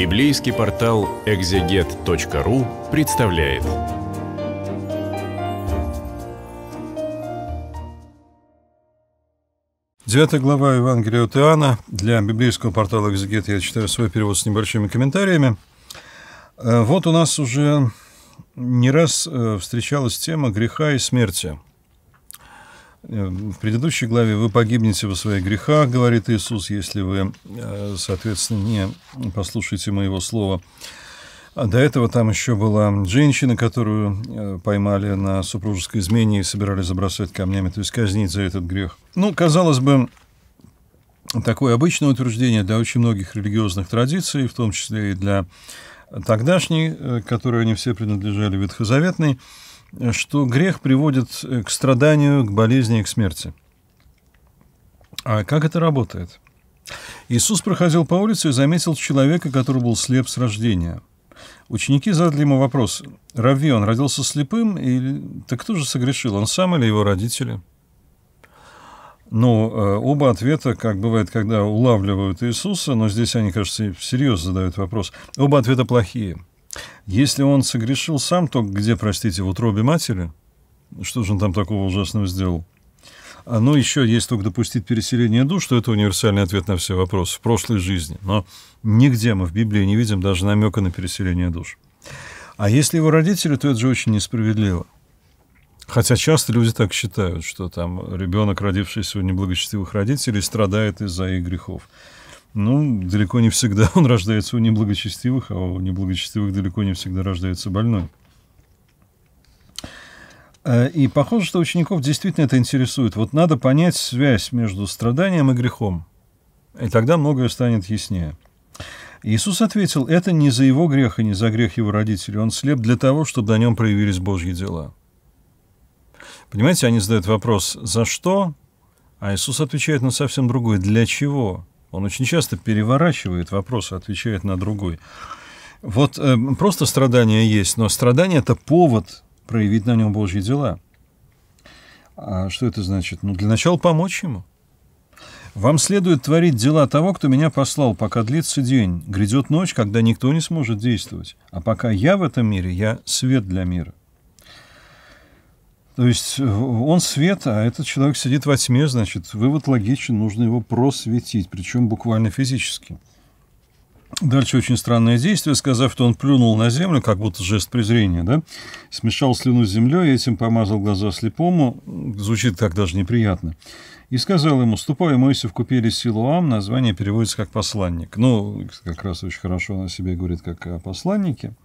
Библейский портал экзегет.ру представляет. Девятая глава Евангелия от Иоанна. Для библейского портала «Экзегет» я читаю свой перевод с небольшими комментариями. Э, вот у нас уже не раз э, встречалась тема греха и смерти. Э, в предыдущей главе «Вы погибнете во своих грехах», говорит Иисус, если вы, э, соответственно, не послушаете моего слова. А до этого там еще была женщина, которую э, поймали на супружеской измене и собирались забросать камнями, то есть казнить за этот грех. Ну, казалось бы, такое обычное утверждение для очень многих религиозных традиций, в том числе и для тогдашней, которой они все принадлежали, ветхозаветной – что грех приводит э, к страданию, к болезни и к смерти. А как это работает? Иисус проходил по улице и заметил человека, который был слеп с рождения. Ученики задали ему вопрос, «Рави, он родился слепым, или... так кто же согрешил, он сам или его родители?» Ну, оба ответа, как бывает, когда улавливают Иисуса, но здесь они, кажется, всерьез задают вопрос, оба ответа плохие – если он согрешил сам, то где, простите, в утробе матери? Что же он там такого ужасного сделал? А, ну, еще есть только допустить переселение душ, что это универсальный ответ на все вопросы в прошлой жизни. Но нигде мы в Библии не видим даже намека на переселение душ. А если его родители, то это же очень несправедливо. Хотя часто люди так считают, что там ребенок, родившийся у неблагочестивых родителей, страдает из-за их грехов. Ну, далеко не всегда он рождается у неблагочестивых, а у неблагочестивых далеко не всегда рождается больной. Э, и похоже, что учеников действительно это интересует. Вот надо понять связь между страданием и грехом. И тогда многое станет яснее. Иисус ответил, это не за его грех и не за грех его родителей. Он слеп для того, чтобы на нем проявились Божьи дела. Понимаете, они задают вопрос, за что? А Иисус отвечает на совсем другой, для чего? Он очень часто переворачивает вопрос и отвечает на другой. Вот э, просто страдания есть, но страдание – это повод проявить на нем Божьи дела. А что это значит? Ну, для начала помочь ему. Вам следует творить дела того, кто меня послал, пока длится день. Грядет ночь, когда никто не сможет действовать. А пока я в этом мире, я свет для мира. То есть э, он свет, а этот человек сидит во тьме, значит, вывод логичен, нужно его просветить, причем буквально физически. Дальше очень странное действие, сказав, что он плюнул на землю, как будто жест презрения, да? смешал слюну с землей, этим помазал глаза слепому, звучит как даже неприятно, и сказал ему, ступай, мойся в купели Силуам, название переводится как «посланник». Ну, как раз очень хорошо он о себе говорит, как о посланнике –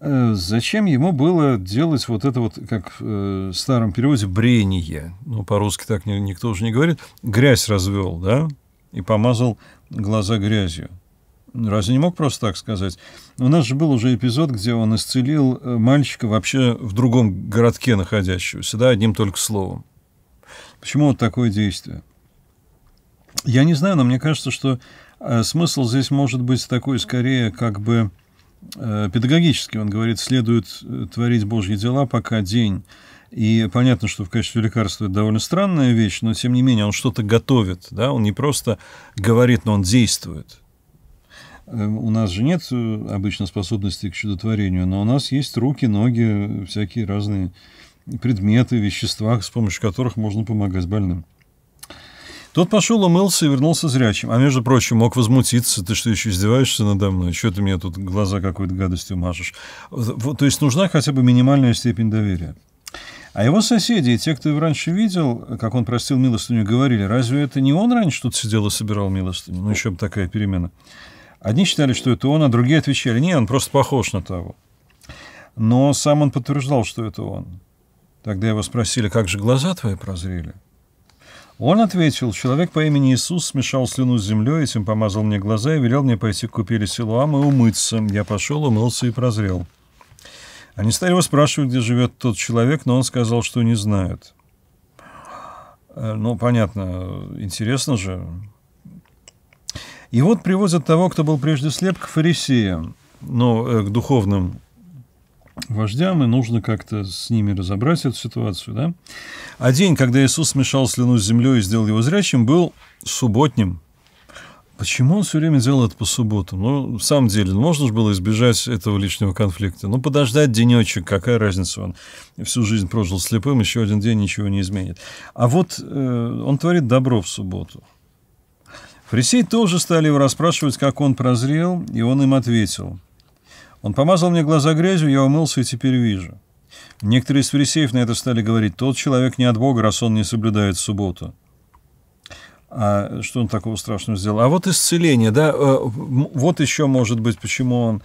Э, зачем ему было делать вот это вот, как в э, старом переводе, брение? Ну, по-русски так никто уже не говорит. Грязь развел, да? И помазал глаза грязью. Разве не мог просто так сказать? У нас же был уже эпизод, где он исцелил э, мальчика вообще в другом городке находящегося, да, одним только словом. Почему вот такое действие? Я не знаю, но мне кажется, что смысл здесь может быть такой скорее как бы Э, педагогически, он говорит, следует э, творить Божьи дела, пока день. И понятно, что в качестве лекарства это довольно странная вещь, но тем не менее он что-то готовит, да, он не просто говорит, но он действует. Э, у нас же нет обычно способности к чудотворению, но у нас есть руки, ноги, всякие разные предметы, вещества, с помощью которых можно помогать больным. Тот пошел, умылся и вернулся зрячим. А между прочим, мог возмутиться, ты что, еще издеваешься надо мной? Что ты мне тут глаза какой-то гадостью мажешь? Вот, то есть нужна хотя бы минимальная степень доверия. А его соседи, те, кто его раньше видел, как он простил милостыню, говорили, разве это не он раньше тут сидел и собирал милостыню? Ну, еще бы такая перемена. Одни считали, что это он, а другие отвечали, нет, он просто похож на того. Но сам он подтверждал, что это он. Тогда его спросили, как же глаза твои прозрели? Он ответил, человек по имени Иисус смешал слюну с землей, этим помазал мне глаза и велел мне пойти к купели Силуам и умыться. Я пошел, умылся и прозрел. Они стали его спрашивать, где живет тот человек, но он сказал, что не знает. Э, ну, понятно, интересно же. И вот привозят того, кто был прежде слеп, к фарисеям, ну, э, к духовным вождям, и нужно как-то с ними разобрать эту ситуацию. Да? А день, когда Иисус смешал слюну с землей и сделал его зрячим, был субботним. Почему он все время делал это по субботам? Ну, в самом деле, ну, можно же было избежать этого лишнего конфликта. Ну, подождать денечек, какая разница, он всю жизнь прожил слепым, еще один день ничего не изменит. А вот э, он творит добро в субботу. Фарисеи тоже стали его расспрашивать, как он прозрел, и он им ответил – он помазал мне глаза грязью, я умылся и теперь вижу. Некоторые из фарисеев на это стали говорить, тот человек не от Бога, раз он не соблюдает субботу. А что он такого страшного сделал? А вот исцеление, да, э, вот еще может быть, почему он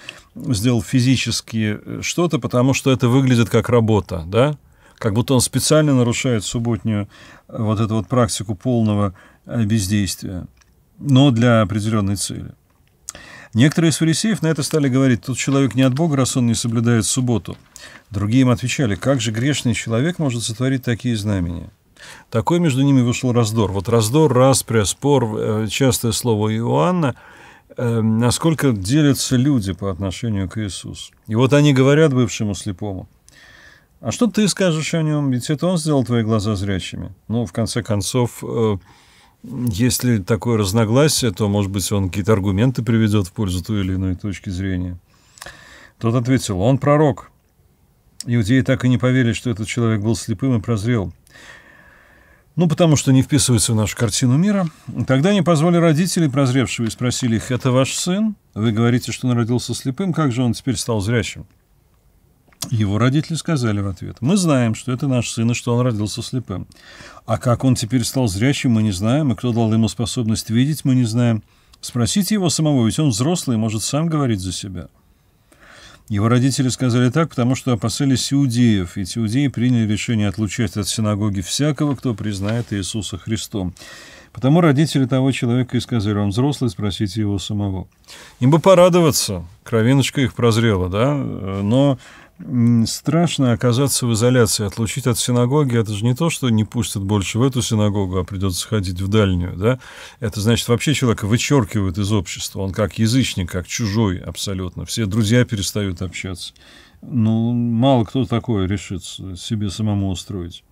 сделал физически э, что-то, потому что это выглядит как работа, да, как будто он специально нарушает субботнюю э, вот эту вот практику полного бездействия, но для определенной цели. Некоторые из фарисеев на это стали говорить, тот человек не от Бога, раз он не соблюдает субботу. Другие им отвечали, как же грешный человек может сотворить такие знамения? Такой между ними вышел раздор. Вот раздор, распря, спор, э, частое слово Иоанна, э, насколько делятся люди по отношению к Иисусу. И вот они говорят бывшему слепому, а что ты скажешь о нем? Ведь это он сделал твои глаза зрячими. Ну, в конце концов, э, если такое разногласие, то, может быть, он какие-то аргументы приведет в пользу той или иной точки зрения. Тот ответил, он пророк. Иудеи так и не поверили, что этот человек был слепым и прозрел. Ну, потому что не вписывается в нашу картину мира. Тогда не позвали родителей прозревшего и спросили их, это ваш сын? Вы говорите, что он родился слепым, как же он теперь стал зрячим? Его родители сказали в ответ, мы знаем, что это наш сын и что он родился слепым. А как он теперь стал зрячим, мы не знаем, и кто дал ему способность видеть, мы не знаем. Спросите его самого, ведь он взрослый и может сам говорить за себя. Его родители сказали так, потому что опасались иудеев, и иудеи приняли решение отлучать от синагоги всякого, кто признает Иисуса Христом. Потому родители того человека и сказали, он взрослый, спросите его самого. Им бы порадоваться, кровиночка их прозрела, да, э, но страшно оказаться в изоляции, отлучить от синагоги, это же не то, что не пустят больше в эту синагогу, а придется ходить в дальнюю, да? Это значит, вообще человека вычеркивают из общества, он как язычник, как чужой абсолютно, все друзья перестают общаться. Ну, мало кто такое решит себе самому устроить.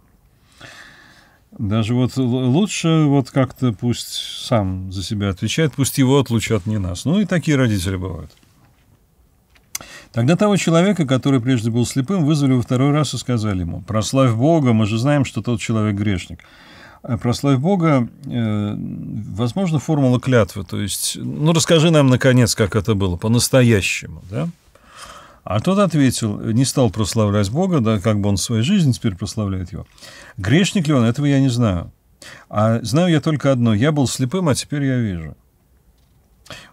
Даже вот лучше вот как-то пусть сам за себя отвечает, пусть его отлучат, не нас. Ну и такие родители бывают. Тогда того человека, который прежде был слепым, вызвали во второй раз и сказали ему, «Прославь Бога, мы же знаем, что тот человек грешник». А Прославь Бога, э, возможно, формула клятвы. То есть, ну, расскажи нам, наконец, как это было, по-настоящему, да? А тот ответил, не стал прославлять Бога, да, как бы он в своей жизни теперь прославляет его. Грешник ли он, этого я не знаю. А знаю я только одно, я был слепым, а теперь я вижу.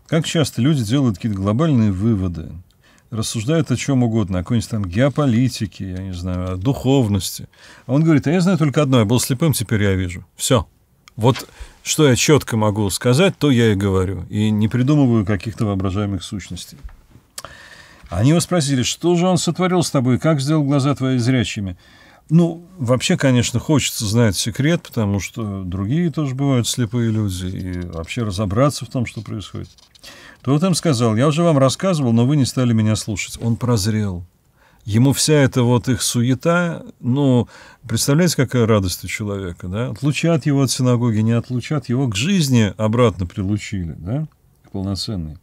Как часто люди делают какие-то глобальные выводы, рассуждают о чем угодно, о какой-нибудь там геополитике, я не знаю, о духовности. А он говорит, а я знаю только одно, я был слепым, теперь я вижу. Все. Вот что я четко могу сказать, то я и говорю. И не придумываю каких-то воображаемых сущностей. Они его спросили, что же он сотворил с тобой, как сделал глаза твои зрячими? Ну, вообще, конечно, хочется знать секрет, потому что другие тоже бывают слепые люди, и вообще разобраться в том, что происходит. Туртем сказал, я уже вам рассказывал, но вы не стали меня слушать. Он прозрел. Ему вся эта вот их суета, ну, представляете, какая радость у человека, да? Отлучат его от синагоги, не отлучат его, к жизни обратно прилучили, да, к полноценной.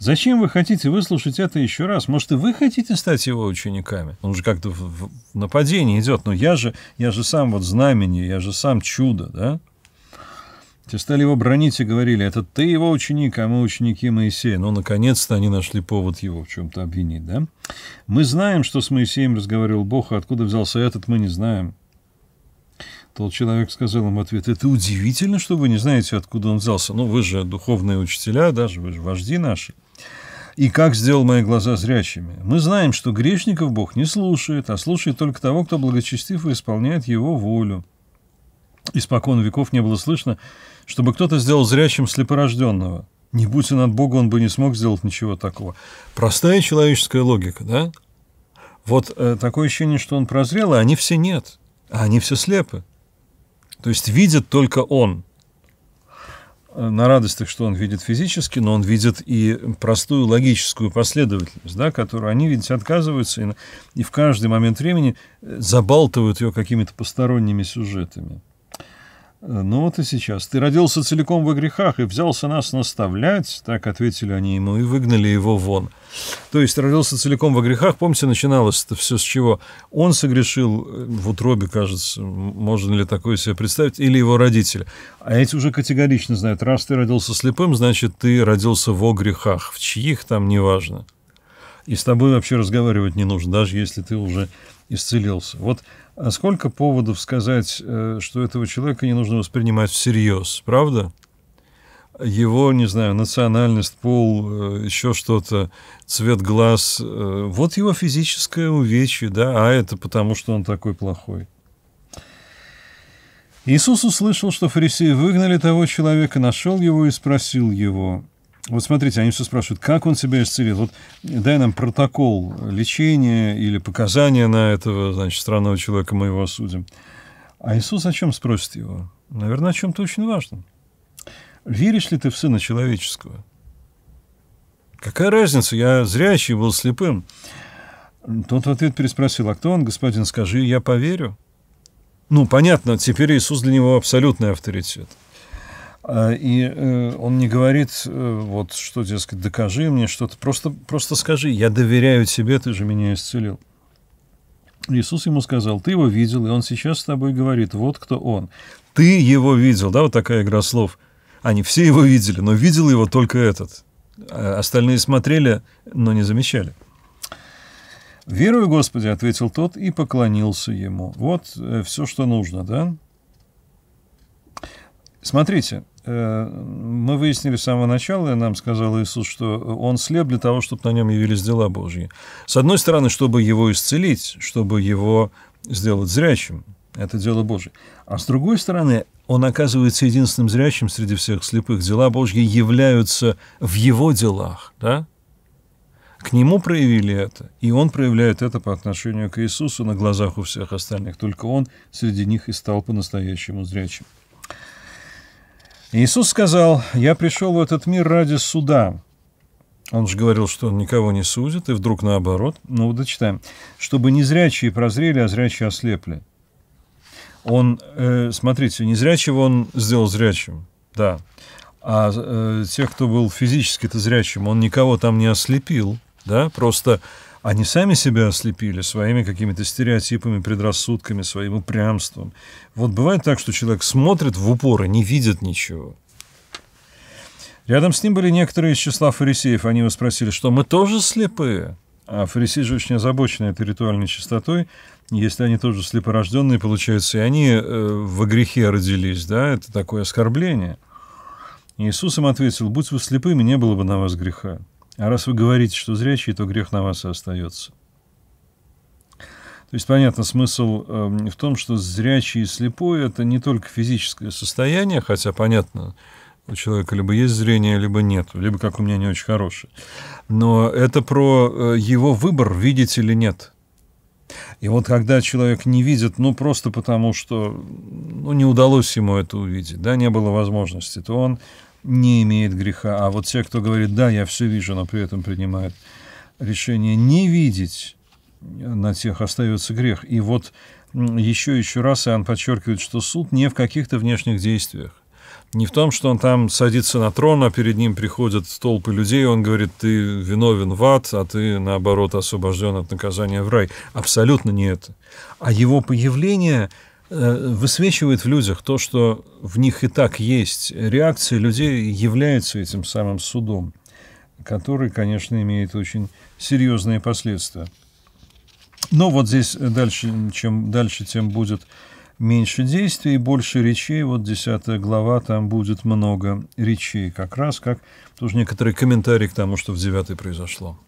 Зачем вы хотите выслушать это еще раз? Может, и вы хотите стать его учениками? Он же как-то в, в нападение идет. Но я же, я же сам вот знамение, я же сам чудо, да? Те стали его бронить и говорили, это ты его ученик, а мы ученики Моисея. Но, ну, наконец-то, они нашли повод его в чем-то обвинить, да? Мы знаем, что с Моисеем разговаривал Бог, а откуда взялся этот, мы не знаем. Тот человек сказал им в ответ, это удивительно, что вы не знаете, откуда он взялся. Ну, вы же духовные учителя, даже вы же вожди наши. И как сделал мои глаза зрячими? Мы знаем, что грешников Бог не слушает, а слушает только того, кто благочестив и исполняет его волю. Испокон веков не было слышно, чтобы кто-то сделал зрячим слепорожденного. Не будь он от Бога, он бы не смог сделать ничего такого. Простая человеческая логика, да? Вот э, такое ощущение, что он прозрел, а они все нет. А они все слепы. То есть видит только он. Э, на радостях, что он видит физически, но он видит и простую логическую последовательность, да, которую они, видите, отказываются и, и в каждый момент времени э, забалтывают ее какими-то посторонними сюжетами. Э, ну вот и сейчас. Ты родился целиком во грехах и взялся нас наставлять, так ответили они ему, и выгнали его вон. То есть родился целиком во грехах. Помните, начиналось это все с чего? Он согрешил э, в утробе, кажется, можно ли такое себе представить, или его родители. А эти уже категорично знают, раз ты родился слепым, значит, ты родился во грехах. В чьих там, неважно. И с тобой вообще разговаривать не нужно, даже если ты уже исцелился. Вот а сколько поводов сказать, э, что этого человека не нужно воспринимать всерьез, правда? Его, не знаю, национальность, пол, э, еще что-то, цвет глаз. Э, вот его физическое увечье, да, а это потому, что он такой плохой. Иисус услышал, что фарисеи выгнали того человека, нашел его и спросил его – вот смотрите, они все спрашивают, как он себя исцелил. Вот дай нам протокол лечения или показания на этого, значит, странного человека, мы его осудим. А Иисус о чем спросит его? Наверное, о чем-то очень важном. Веришь ли ты в Сына Человеческого? Какая разница, я зрячий был слепым. Тот в ответ переспросил, а кто он, господин, скажи, я поверю. Ну, понятно, теперь Иисус для него абсолютный авторитет. А, и э, он не говорит, э, вот что, дескать, докажи мне что-то, просто, просто скажи, я доверяю тебе, ты же меня исцелил. Иисус ему сказал, ты его видел, и он сейчас с тобой говорит, вот кто он. Ты его видел, да, вот такая игра слов. Они все его видели, но видел его только этот. А остальные смотрели, но не замечали. «Верую, Господи», — ответил тот и поклонился ему. Вот э, все, что нужно, да? Смотрите, Э, мы выяснили с самого начала, и нам сказал Иисус, что он слеп для того, чтобы на нем явились дела Божьи. С одной стороны, чтобы его исцелить, чтобы его сделать зрячим, это дело Божье. А с другой стороны, он оказывается единственным зрячим среди всех слепых. Дела Божьи являются в его делах, да? К нему проявили это, и он проявляет это по отношению к Иисусу на глазах у всех остальных. Только он среди них и стал по-настоящему зрячим. Иисус сказал, «Я пришел в этот мир ради суда». Он же говорил, что он никого не судит, и вдруг наоборот. Ну, вот дочитаем. «Чтобы незрячие прозрели, а зрячие ослепли». Он, э, смотрите, незрячего он сделал зрячим, да. А э, тех, кто был физически-то зрячим, он никого там не ослепил, да, просто они сами себя ослепили своими какими-то стереотипами, предрассудками, своим упрямством. Вот бывает так, что человек смотрит в упор и не видит ничего. Рядом с ним были некоторые из числа фарисеев. Они его спросили, что мы тоже слепые? А фарисеи же очень озабочены этой ритуальной чистотой. Если они тоже слепорожденные, получается, и они э, во грехе родились, да, это такое оскорбление. Иисус им ответил, будь вы слепыми, не было бы на вас греха. А раз вы говорите, что зрячие, то грех на вас и остается. То есть, понятно, смысл эм, в том, что зрячий и слепой – это не только физическое состояние, хотя, понятно, у человека либо есть зрение, либо нет, либо, как у меня, не очень хорошее. Но это про э, его выбор, видеть или нет. И вот когда человек не видит, ну, просто потому что ну, не удалось ему это увидеть, да, не было возможности, то он не имеет греха. А вот те, кто говорит, да, я все вижу, но при этом принимает решение не видеть, э, на тех остается грех. И вот еще еще раз Иоанн подчеркивает, что суд не в каких-то внешних действиях. Не в том, что он там садится на трон, а перед ним приходят толпы людей, и он говорит, ты виновен в ад, а ты, наоборот, освобожден от наказания в рай. Абсолютно не это. А его появление Э, высвечивает в людях то, что в них и так есть. Реакции людей являются этим самым судом, который, конечно, имеет очень серьезные последствия. Но вот здесь дальше, чем дальше, тем будет меньше действий, и больше речей. Вот 10 глава, там будет много речей, как раз как тоже некоторые комментарии к тому, что в 9 произошло.